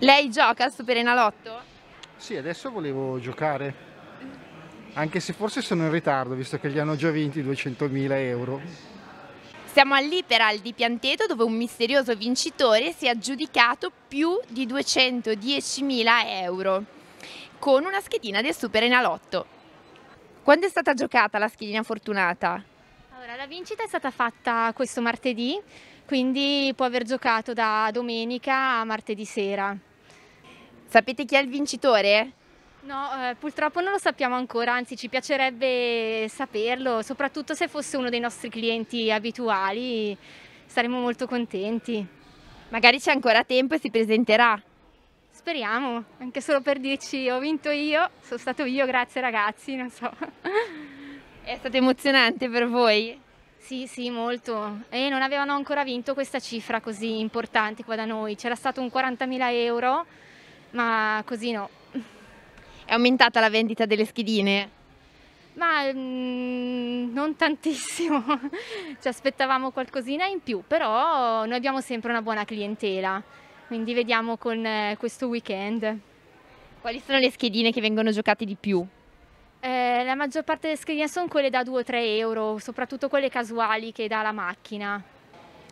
Lei gioca a Super Enalotto? Sì, adesso volevo giocare. Anche se forse sono in ritardo, visto che li hanno già vinti 200.000 euro. Siamo all'Iperal di Pianteto, dove un misterioso vincitore si è aggiudicato più di 210.000 euro con una schedina del Super Enalotto. Quando è stata giocata la schedina fortunata? Allora, la vincita è stata fatta questo martedì quindi può aver giocato da domenica a martedì sera. Sapete chi è il vincitore? No, eh, purtroppo non lo sappiamo ancora, anzi ci piacerebbe saperlo, soprattutto se fosse uno dei nostri clienti abituali, saremmo molto contenti. Magari c'è ancora tempo e si presenterà. Speriamo, anche solo per dirci ho vinto io, sono stato io, grazie ragazzi, non so. È stato emozionante per voi? Sì, sì, molto. E non avevano ancora vinto questa cifra così importante qua da noi. C'era stato un 40.000 euro, ma così no. È aumentata la vendita delle schedine? Ma mh, mm, non tantissimo, ci aspettavamo qualcosina in più, però noi abbiamo sempre una buona clientela, quindi vediamo con eh, questo weekend. Quali sono le schedine che vengono giocate di più? Eh, la maggior parte delle schedine sono quelle da 2-3 o euro, soprattutto quelle casuali che dà la macchina.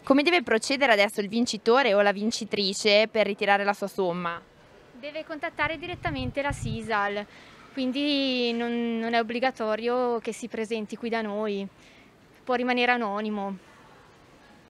Come deve procedere adesso il vincitore o la vincitrice per ritirare la sua somma? Deve contattare direttamente la Sisal, quindi non, non è obbligatorio che si presenti qui da noi, può rimanere anonimo.